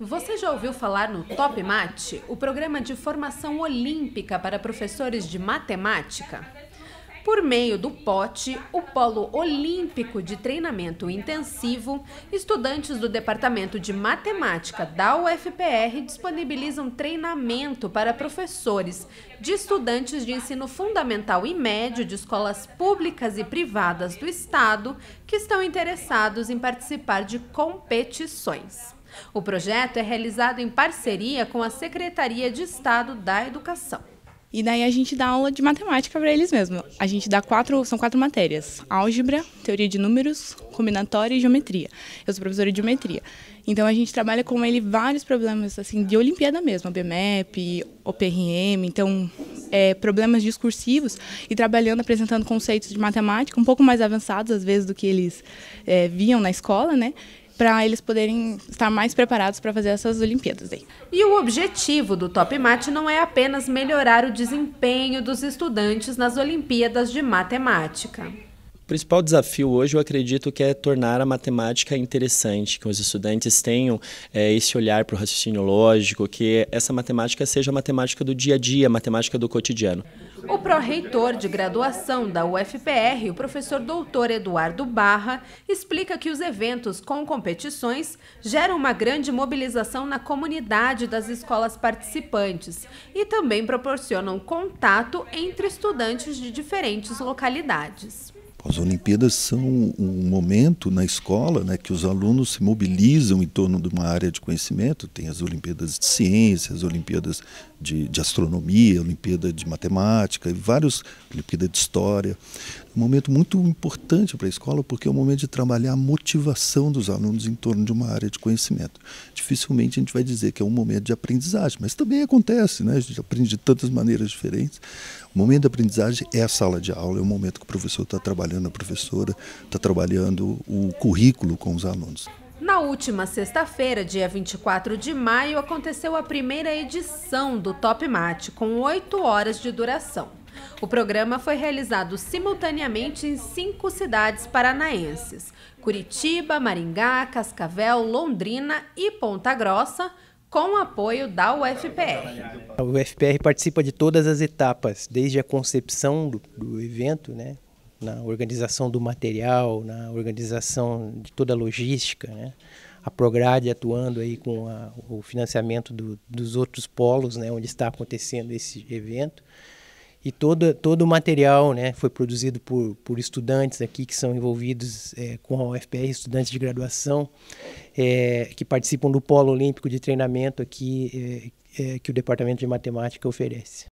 Você já ouviu falar no Top Mate, o programa de formação olímpica para professores de matemática? Por meio do POT, o Polo Olímpico de Treinamento Intensivo, estudantes do Departamento de Matemática da UFPR disponibilizam treinamento para professores de estudantes de ensino fundamental e médio de escolas públicas e privadas do Estado que estão interessados em participar de competições. O projeto é realizado em parceria com a Secretaria de Estado da Educação. E daí a gente dá aula de matemática para eles mesmos. A gente dá quatro, são quatro matérias: álgebra, teoria de números, combinatória e geometria. Eu sou professora de geometria. Então a gente trabalha com ele vários problemas assim de Olimpíada mesmo, BMEP, OPRM, então é, problemas discursivos e trabalhando, apresentando conceitos de matemática um pouco mais avançados às vezes do que eles é, viam na escola, né? para eles poderem estar mais preparados para fazer essas Olimpíadas aí. E o objetivo do Top Mate não é apenas melhorar o desempenho dos estudantes nas Olimpíadas de Matemática. O principal desafio hoje, eu acredito, que é tornar a matemática interessante, que os estudantes tenham é, esse olhar para o raciocínio lógico, que essa matemática seja a matemática do dia a dia, a matemática do cotidiano. O pró-reitor de graduação da UFPR, o professor doutor Eduardo Barra, explica que os eventos com competições geram uma grande mobilização na comunidade das escolas participantes e também proporcionam contato entre estudantes de diferentes localidades. As Olimpíadas são um momento na escola né, que os alunos se mobilizam em torno de uma área de conhecimento. Tem as Olimpíadas de Ciências, as Olimpíadas de, de Astronomia, Olimpíada de Matemática, e vários Olimpíada de História. Um momento muito importante para a escola porque é um momento de trabalhar a motivação dos alunos em torno de uma área de conhecimento. Dificilmente a gente vai dizer que é um momento de aprendizagem, mas também acontece, né? a gente aprende de tantas maneiras diferentes. O momento da aprendizagem é a sala de aula, é o momento que o professor está trabalhando, a professora está trabalhando o currículo com os alunos. Na última sexta-feira, dia 24 de maio, aconteceu a primeira edição do Top Mate, com oito horas de duração. O programa foi realizado simultaneamente em cinco cidades paranaenses: Curitiba, Maringá, Cascavel, Londrina e Ponta Grossa, com o apoio da UFPR. A UFPR participa de todas as etapas, desde a concepção do, do evento, né, na organização do material, na organização de toda a logística, né? a Prograde atuando aí com a, o financiamento do, dos outros polos, né, onde está acontecendo esse evento. E todo, todo o material né, foi produzido por, por estudantes aqui que são envolvidos é, com a UFPR, estudantes de graduação é, que participam do polo olímpico de treinamento aqui é, é que o Departamento de Matemática oferece.